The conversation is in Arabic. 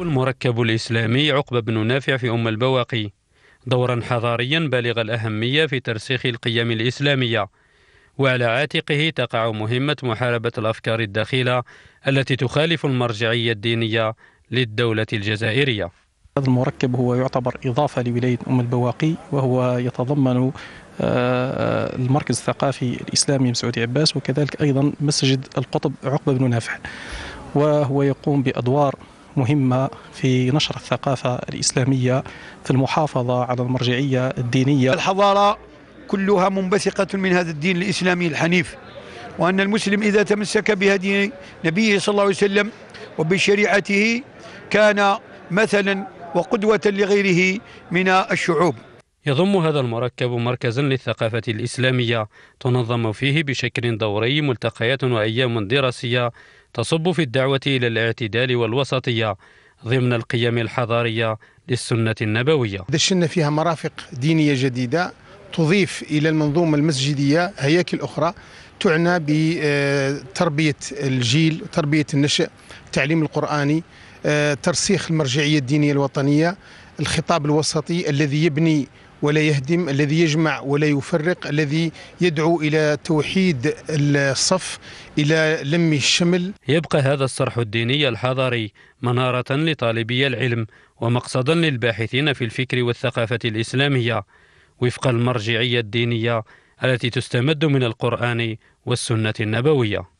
المركب الإسلامي عقبة بن نافع في أم البواقي دورا حضاريا بالغ الأهمية في ترسيخ القيم الإسلامية وعلى عاتقه تقع مهمة محاربة الأفكار الدخيلة التي تخالف المرجعية الدينية للدولة الجزائرية هذا المركب هو يعتبر إضافة لولاية أم البواقي وهو يتضمن آه، المركز الثقافي الإسلامي مسعود عباس وكذلك أيضا مسجد القطب عقبة بن نافع وهو يقوم بأدوار مهمة في نشر الثقافة الإسلامية في المحافظة على المرجعية الدينية الحضارة كلها منبثقة من هذا الدين الإسلامي الحنيف وأن المسلم إذا تمسك بهدي نبيه صلى الله عليه وسلم وبشريعته كان مثلا وقدوة لغيره من الشعوب يضم هذا المركب مركزا للثقافة الإسلامية تنظم فيه بشكل دوري ملتقيات وأيام دراسية تصب في الدعوة إلى الاعتدال والوسطية ضمن القيم الحضارية للسنة النبوية دشنا فيها مرافق دينية جديدة تضيف إلى المنظومة المسجدية هياكل أخرى تعنى بتربية الجيل تربية النشأ التعليم القرآني ترسيخ المرجعية الدينية الوطنية الخطاب الوسطي الذي يبني ولا يهدم الذي يجمع ولا يفرق الذي يدعو إلى توحيد الصف إلى لم الشمل يبقى هذا الصرح الديني الحضاري منارة لطالبي العلم ومقصدا للباحثين في الفكر والثقافة الإسلامية وفق المرجعية الدينية التي تستمد من القرآن والسنة النبوية